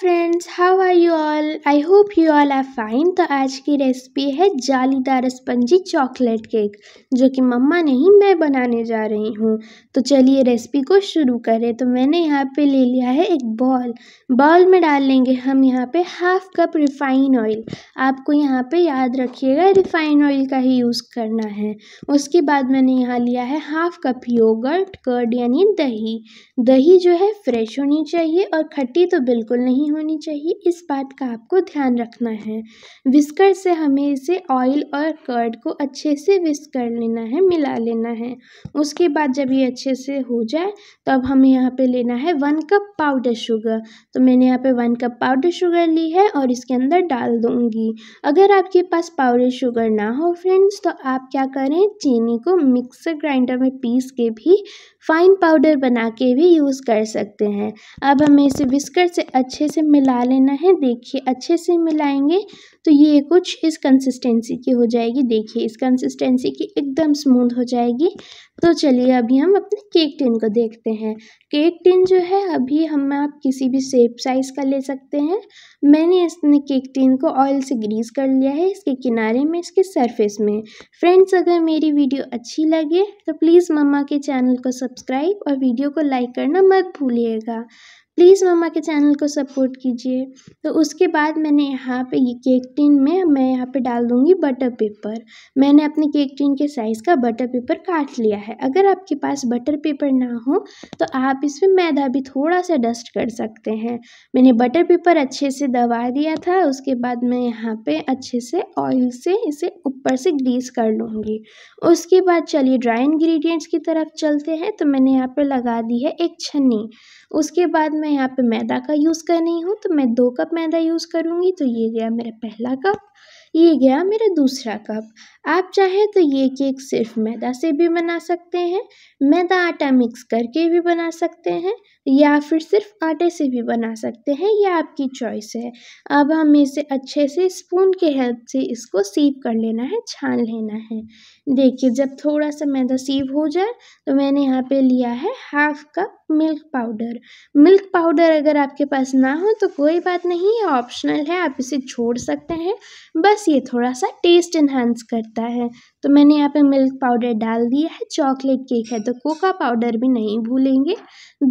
friends how are you all I hope you all are fine तो आज की recipe है जालीदार स्पंजी चॉकलेट केक जो कि मम्मा नहीं मैं बनाने जा रही हूँ तो चलिए रेसिपी को शुरू करें तो मैंने यहाँ पे ले लिया है एक बॉल बॉल में डाल लेंगे हम यहाँ पे हाफ कप रिफाइन ऑयल आपको यहाँ पे याद रखिएगा रिफाइन ऑयल का ही यूज़ करना है उसके बाद मैंने यहाँ लिया है हाफ कप योगर्ट कर्ड यानी दही दही जो है फ्रेश होनी चाहिए और खट्टी तो बिल्कुल नहीं नहीं होनी चाहिए इस बात का आपको ध्यान रखना है विस्कर से हमें इसे ऑयल और कर्ड को अच्छे से विस्क कर लेना है मिला लेना है उसके बाद जब ये अच्छे से हो जाए तो अब हमें यहाँ पे लेना है वन कप पाउडर शुगर तो मैंने यहाँ पे वन कप पाउडर शुगर ली है और इसके अंदर डाल दूँगी अगर आपके पास पाउडर शुगर ना हो फ्रेंड्स तो आप क्या करें चीनी को मिक्सर ग्राइंडर में पीस के भी फ़ाइन पाउडर बना के भी यूज़ कर सकते हैं अब हमें इसे विस्कर से अच्छे से मिला लेना है देखिए अच्छे से मिलाएंगे तो ये कुछ इस कंसिस्टेंसी की हो जाएगी देखिए इस कंसिस्टेंसी की एकदम स्मूद हो जाएगी तो चलिए अभी हम अपने केक टिन को देखते हैं केक टिन जो है अभी हम आप किसी भी सेप साइज़ का ले सकते हैं मैंने इसने केक टिन को ऑयल से ग्रीस कर लिया है इसके किनारे में इसके सरफेस में फ्रेंड्स अगर मेरी वीडियो अच्छी लगे तो प्लीज़ मम्मा के चैनल को सब्सक्राइब और वीडियो को लाइक करना मत भूलिएगा प्लीज़ मम्मा के चैनल को सपोर्ट कीजिए तो उसके बाद मैंने यहाँ पे ये केक टिन में मैं यहाँ पे डाल दूँगी बटर पेपर मैंने अपने केक टिन के साइज़ का बटर पेपर काट लिया है अगर आपके पास बटर पेपर ना हो तो आप इसमें मैदा भी थोड़ा सा डस्ट कर सकते हैं मैंने बटर पेपर अच्छे से दबा दिया था उसके बाद मैं यहाँ पर अच्छे से ऑयल से इसे ऊपर से ग्रीस कर लूँगी उसके बाद चलिए ड्राई इन्ग्रीडियंट्स की तरफ चलते हैं तो मैंने यहाँ पर लगा दी है एक छन्नी उसके बाद मैं यहाँ पे मैदा का यूज़ कर रही हूँ तो मैं दो कप मैदा यूज़ करूँगी तो ये गया मेरा पहला कप ये गया मेरा दूसरा कप आप चाहें तो ये केक सिर्फ मैदा से भी बना सकते हैं मैदा आटा मिक्स करके भी बना सकते हैं या फिर सिर्फ आटे से भी बना सकते हैं यह आपकी चॉइस है अब हम इसे अच्छे से स्पून के हेल्प से इसको सीव कर लेना है छान लेना है देखिए जब थोड़ा सा मैदा सीव हो जाए तो मैंने यहाँ पे लिया है half cup milk powder milk powder अगर आपके पास ना हो तो कोई बात नहीं है ऑप्शनल है आप इसे छोड़ सकते हैं बस ये थोड़ा सा टेस्ट इन्हांस करता है तो मैंने यहाँ पे मिल्क पाउडर डाल दिया है चॉकलेट केक है तो कोका पाउडर भी नहीं भूलेंगे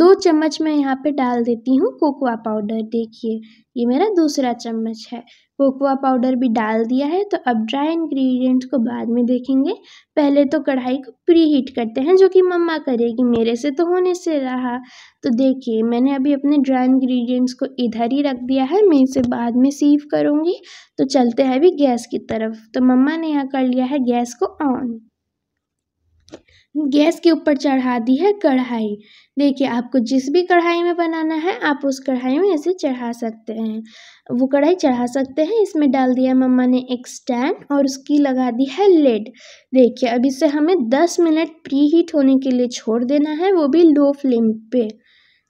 दो चम्मच मैं यहाँ पे डाल देती हूँ कोकोआ पाउडर देखिए ये मेरा दूसरा चम्मच है कोकोआ पाउडर भी डाल दिया है तो अब ड्राई इंग्रेडिएंट्स को बाद में देखेंगे पहले तो कढ़ाई को प्री हीट करते हैं जो कि मम्मा करेगी मेरे से तो होने से रहा तो देखिए मैंने अभी अपने ड्राई इंग्रेडिएंट्स को इधर ही रख दिया है मैं इसे बाद में सीव करूँगी तो चलते हैं अभी गैस की तरफ तो मम्मा ने यहाँ कर लिया है गैस को ऑन गैस के ऊपर चढ़ा दी है कढ़ाई देखिए आपको जिस भी कढ़ाई में बनाना है आप उस कढ़ाई में इसे चढ़ा सकते हैं वो कढ़ाई चढ़ा सकते हैं इसमें डाल दिया मम्मा ने एक स्टैंड और उसकी लगा दी है लेड देखिए अब इसे हमें दस मिनट प्री हीट होने के लिए छोड़ देना है वो भी लो फ्लेम पे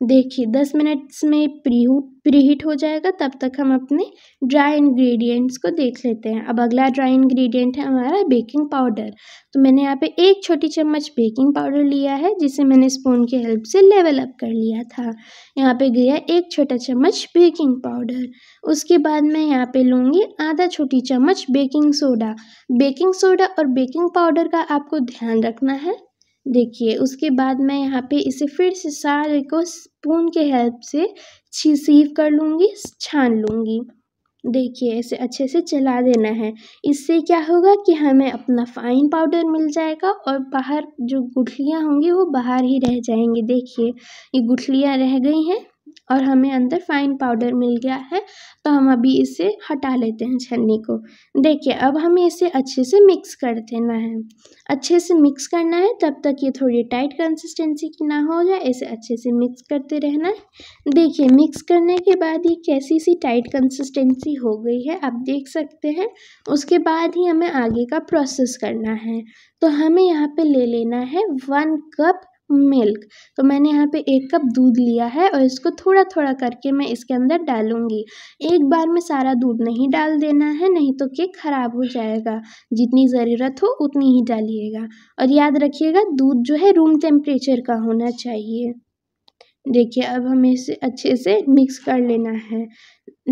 देखिए दस मिनट्स में प्री प्रीहीट हो जाएगा तब तक हम अपने ड्राई इंग्रेडिएंट्स को देख लेते हैं अब अगला ड्राई इंग्रेडिएंट है हमारा बेकिंग पाउडर तो मैंने यहाँ पे एक छोटी चम्मच बेकिंग पाउडर लिया है जिसे मैंने स्पून की हेल्प से लेवल अप कर लिया था यहाँ पे गया एक छोटा चम्मच बेकिंग पाउडर उसके बाद मैं यहाँ पर लूँगी आधा छोटी चम्मच बेकिंग सोडा बेकिंग सोडा और बेकिंग पाउडर का आपको ध्यान रखना है देखिए उसके बाद मैं यहाँ पे इसे फिर से सारे को स्पून के हेल्प से छी सीव कर लूँगी छान लूँगी देखिए इसे अच्छे से चला देना है इससे क्या होगा कि हमें अपना फाइन पाउडर मिल जाएगा और बाहर जो गुठलियाँ होंगी वो बाहर ही रह जाएंगी देखिए ये गुठलियाँ रह गई हैं और हमें अंदर फ़ाइन पाउडर मिल गया है तो हम अभी इसे हटा लेते हैं छन्नी को देखिए अब हमें इसे अच्छे से मिक्स कर देना है अच्छे से मिक्स करना है तब तक ये थोड़ी टाइट कंसिस्टेंसी की ना हो जाए इसे अच्छे से मिक्स करते रहना है देखिए मिक्स करने के बाद ये कैसी सी टाइट कंसिस्टेंसी हो गई है आप देख सकते हैं उसके बाद ही हमें आगे का प्रोसेस करना है तो हमें यहाँ पर ले लेना है वन कप मिल्क तो मैंने यहाँ पे एक कप दूध लिया है और इसको थोड़ा थोड़ा करके मैं इसके अंदर डालूँगी एक बार में सारा दूध नहीं डाल देना है नहीं तो केक ख़राब हो जाएगा जितनी ज़रूरत हो उतनी ही डालिएगा और याद रखिएगा दूध जो है रूम टेम्परेचर का होना चाहिए देखिए अब हमें इसे अच्छे से मिक्स कर लेना है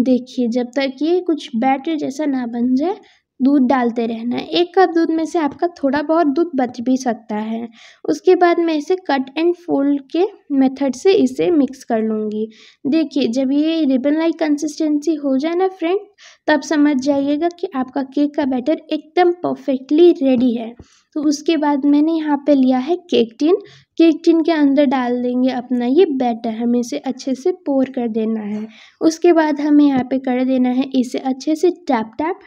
देखिए जब तक ये कुछ बैटर जैसा ना बन जाए दूध डालते रहना एक कप दूध में से आपका थोड़ा बहुत दूध बच भी सकता है उसके बाद मैं इसे कट एंड फोल्ड के मेथड से इसे मिक्स कर लूँगी देखिए जब ये रिबन लाइक कंसिस्टेंसी हो जाए ना फ्रेंड तब समझ जाइएगा कि आपका केक का बैटर एकदम परफेक्टली रेडी है तो उसके बाद मैंने यहाँ पे लिया है केक टिन केक टिन के अंदर डाल देंगे अपना ये बैटर हमें इसे अच्छे से पोर कर देना है उसके बाद हमें यहाँ पे कर देना है इसे अच्छे से टैप टैप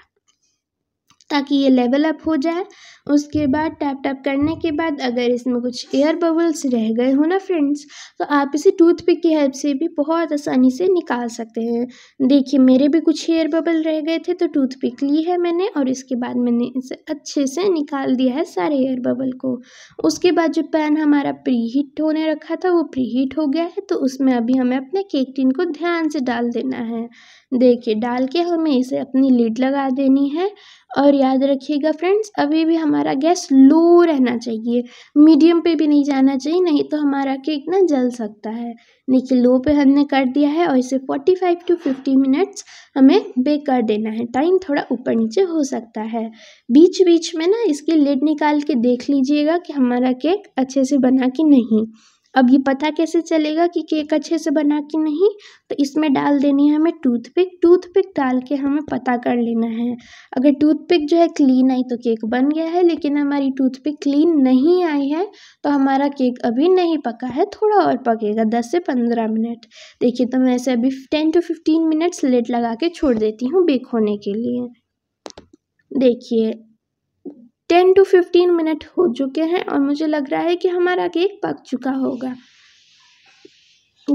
ताकि ये लेवल अप हो जाए उसके बाद टैप टैप करने के बाद अगर इसमें कुछ एयर बबल्स रह गए हो ना फ्रेंड्स तो आप इसे टूथपिक की हेल्प से भी बहुत आसानी से निकाल सकते हैं देखिए मेरे भी कुछ एयर बबल रह गए थे तो टूथपिक ली है मैंने और इसके बाद मैंने इसे अच्छे से निकाल दिया है सारे एयर बबल को उसके बाद जो पैन हमारा प्री हीट होने रखा था वो प्री हीट हो गया है तो उसमें अभी हमें अपने केक टिन को ध्यान से डाल देना है देखिए डाल के हमें इसे अपनी लीड लगा देनी है और याद रखिएगा फ्रेंड्स अभी भी हमारा गैस लो रहना चाहिए मीडियम पे भी नहीं जाना चाहिए नहीं तो हमारा केक ना जल सकता है देखिए लो पे हमने कर दिया है और इसे 45 टू 50 मिनट्स हमें बेक कर देना है टाइम थोड़ा ऊपर नीचे हो सकता है बीच बीच में ना इसकी लेड निकाल के देख लीजिएगा कि हमारा केक अच्छे से बना कि नहीं अब ये पता कैसे चलेगा कि केक अच्छे से बना कि नहीं तो इसमें डाल देनी है हमें टूथपिक टूथपिक डाल के हमें पता कर लेना है अगर टूथपिक जो है क्लीन आई तो केक बन गया है लेकिन हमारी टूथपिक क्लीन नहीं आई है तो हमारा केक अभी नहीं पका है थोड़ा और पकेगा दस से पंद्रह मिनट देखिए तो मैं ऐसे अभी टेन टू फिफ्टीन मिनट्स लेट लगा के छोड़ देती हूँ बेक होने के लिए देखिए टेन टू फिफ्टीन मिनट हो चुके हैं और मुझे लग रहा है कि हमारा केक पक चुका होगा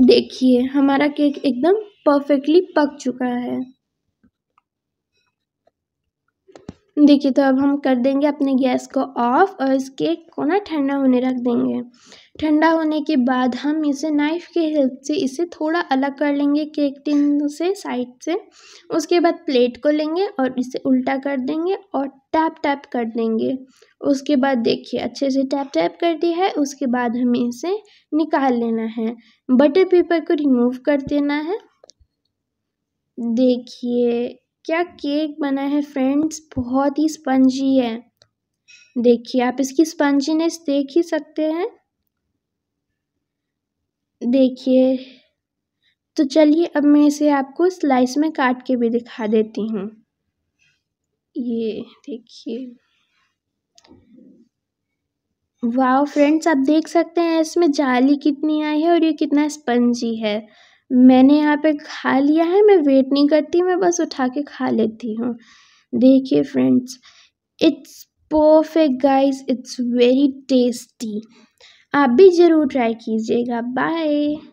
देखिए हमारा केक एकदम परफेक्टली पक चुका है देखिए तो अब हम कर देंगे अपने गैस को ऑफ और इस केक को ना ठंडा होने रख देंगे ठंडा होने के बाद हम इसे नाइफ़ के हेल्प से इसे थोड़ा अलग कर लेंगे केक टिन से साइड से उसके बाद प्लेट को लेंगे और इसे उल्टा कर देंगे और टैप टैप कर देंगे उसके बाद देखिए अच्छे से टैप टैप कर दिया है उसके बाद हमें इसे निकाल लेना है बटर पेपर को रिमूव कर देना है देखिए क्या केक बना है फ्रेंड्स बहुत ही स्पंजी है देखिए आप इसकी स्पंजीनेस देख ही सकते हैं देखिए तो चलिए अब मैं इसे आपको स्लाइस में काट के भी दिखा देती हूँ ये देखिए वाह फ्रेंड्स आप देख सकते हैं इसमें जाली कितनी आई है और ये कितना स्पंजी है मैंने यहाँ पे खा लिया है मैं वेट नहीं करती मैं बस उठा के खा लेती हूँ देखिए friends it's perfect guys it's very tasty आप भी ज़रूर ट्राई कीजिएगा बाय